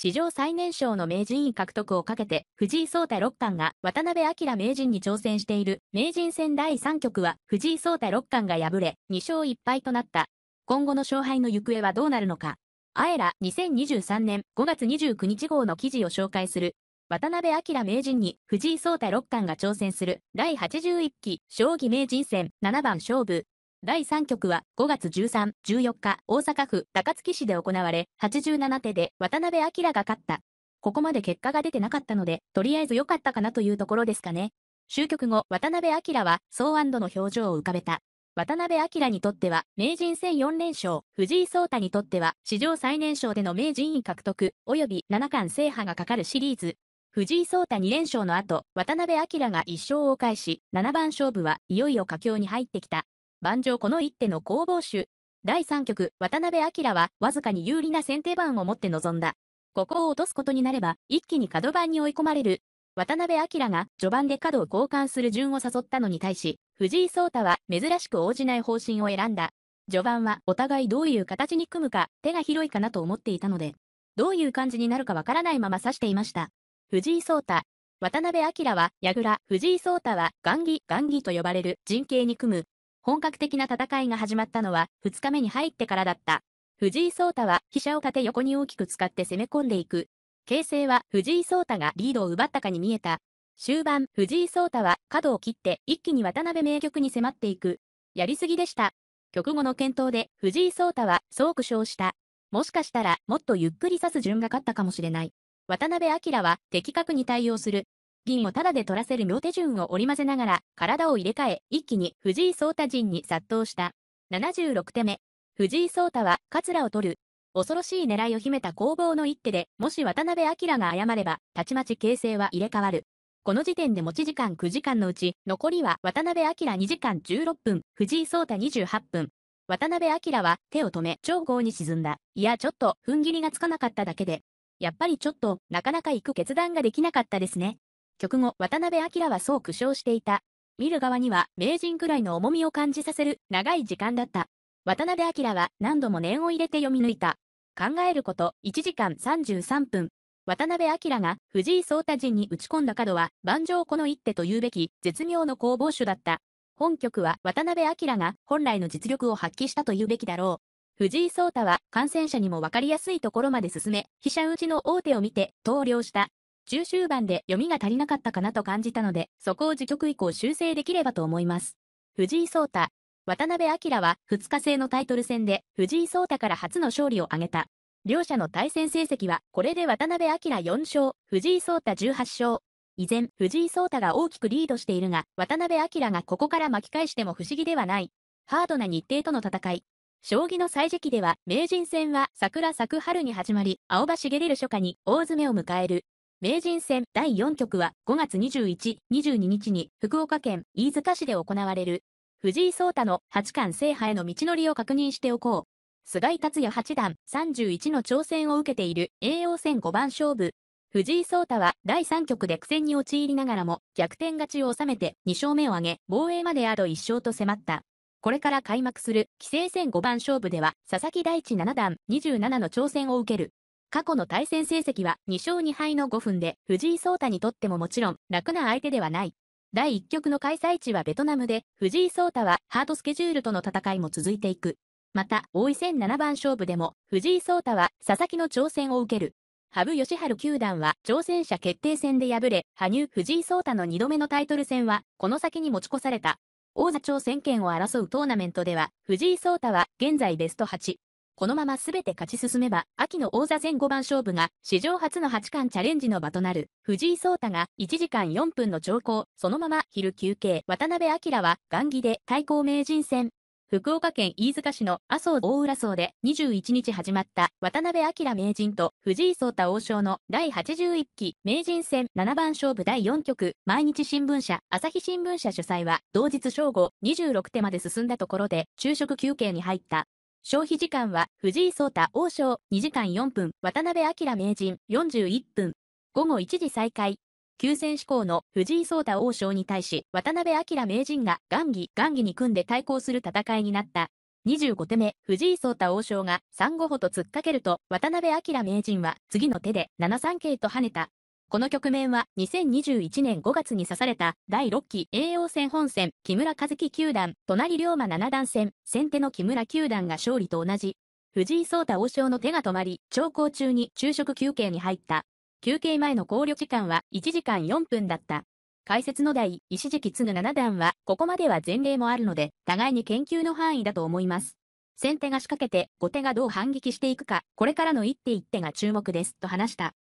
史上最年少の名人位獲得をかけて、藤井聡太六冠が渡辺明名人に挑戦している名人戦第3局は藤井聡太六冠が敗れ、2勝1敗となった。今後の勝敗の行方はどうなるのか。あえら2023年5月29日号の記事を紹介する。渡辺明名人に藤井聡太六冠が挑戦する第81期将棋名人戦7番勝負。第3局は5月13、14日、大阪府高槻市で行われ、87手で渡辺明が勝った。ここまで結果が出てなかったので、とりあえず良かったかなというところですかね。終局後、渡辺明は、総安度の表情を浮かべた。渡辺明にとっては、名人戦4連勝、藤井聡太にとっては、史上最年少での名人位獲得、及び七冠制覇がかかるシリーズ。藤井聡太2連勝の後、渡辺明が1勝を返し、7番勝負はいよいよ佳境に入ってきた。盤上この一手の攻防手。第3局、渡辺明は、わずかに有利な先手番を持って臨んだ。ここを落とすことになれば、一気に角番に追い込まれる。渡辺明が序盤で角を交換する順を誘ったのに対し、藤井聡太は珍しく応じない方針を選んだ。序盤はお互いどういう形に組むか、手が広いかなと思っていたので、どういう感じになるかわからないまま指していました。藤井聡太。渡辺明は、矢倉、藤井聡太は、雁木、雁木と呼ばれる陣形に組む本格的な戦いが始まったのは2日目に入ってからだった。藤井聡太は飛車を縦横に大きく使って攻め込んでいく。形勢は藤井聡太がリードを奪ったかに見えた。終盤、藤井聡太は角を切って一気に渡辺名局に迫っていく。やりすぎでした。局後の検討で藤井聡太はそう苦笑した。もしかしたらもっとゆっくり指す順が勝ったかもしれない。渡辺明は的確に対応する。銀をタダで取らせる妙手順を織り交ぜながら、体を入れ替え、一気に藤井聡太陣に殺到した。76手目。藤井聡太は、桂を取る。恐ろしい狙いを秘めた攻防の一手で、もし渡辺明が謝れば、たちまち形勢は入れ替わる。この時点で持ち時間9時間のうち、残りは渡辺明2時間16分、藤井聡太28分。渡辺明は手を止め、長号に沈んだ。いや、ちょっと、踏ん切りがつかなかっただけで。やっぱりちょっと、なかなか行く決断ができなかったですね。曲後、渡辺明はそう苦笑していた。見る側には名人くらいの重みを感じさせる長い時間だった。渡辺明は何度も念を入れて読み抜いた。考えること1時間33分。渡辺明が藤井聡太陣に打ち込んだ角は盤上この一手と言うべき絶妙の攻防手だった。本局は渡辺明が本来の実力を発揮したと言うべきだろう。藤井聡太は感染者にも分かりやすいところまで進め、飛車打ちの大手を見て投了した。中終盤で読みが足りなかったかなと感じたので、そこを辞局以降修正できればと思います。藤井聡太。渡辺明は2日制のタイトル戦で藤井聡太から初の勝利を挙げた。両者の対戦成績は、これで渡辺明4勝、藤井聡太18勝。依然、藤井聡太が大きくリードしているが、渡辺明がここから巻き返しても不思議ではない。ハードな日程との戦い。将棋の最時期では、名人戦は桜咲く春に始まり、青葉茂れる初夏に大詰めを迎える。名人戦第4局は5月21、22日に福岡県飯塚市で行われる藤井聡太の八冠制覇への道のりを確認しておこう。菅井達也八段31の挑戦を受けている叡王戦5番勝負。藤井聡太は第3局で苦戦に陥りながらも逆転勝ちを収めて2勝目を挙げ防衛まであと1勝と迫った。これから開幕する棋聖戦5番勝負では佐々木大地七段27の挑戦を受ける。過去の対戦成績は2勝2敗の5分で、藤井聡太にとってももちろん楽な相手ではない。第1局の開催地はベトナムで、藤井聡太はハードスケジュールとの戦いも続いていく。また、王位戦7番勝負でも、藤井聡太は佐々木の挑戦を受ける。羽生善治九段は挑戦者決定戦で敗れ、羽生藤井聡太の2度目のタイトル戦は、この先に持ち越された。王座挑戦権を争うトーナメントでは、藤井聡太は現在ベスト8。このまま全て勝ち進めば、秋の王座戦5番勝負が、史上初の八冠チャレンジの場となる、藤井聡太が1時間4分の長考、そのまま昼休憩、渡辺明は、雁木で対抗名人戦。福岡県飯塚市の麻生大浦荘で21日始まった渡辺明名人と藤井聡太王将の第81期名人戦7番勝負第4局毎日新聞社朝日新聞社主催は同日正午26手まで進んだところで昼食休憩に入った消費時間は藤井聡太王将2時間4分、渡辺明名人41分。午後1時再開。急戦志向の藤井聡太王将に対し渡辺明名人が元木元木に組んで対抗する戦いになった。25手目、藤井聡太王将が3五歩と突っかけると、渡辺明名人は次の手で7三桂と跳ねた。この局面は2021年5月に指された第6期栄王戦本戦木村和樹九段、隣龍馬七段戦先手の木村九段が勝利と同じ藤井聡太王将の手が止まり長考中に昼食休憩に入った休憩前の考慮時間は1時間4分だった解説の第石敷ぐ七段はここまでは前例もあるので互いに研究の範囲だと思います先手が仕掛けて後手がどう反撃していくかこれからの一手一手が注目ですと話した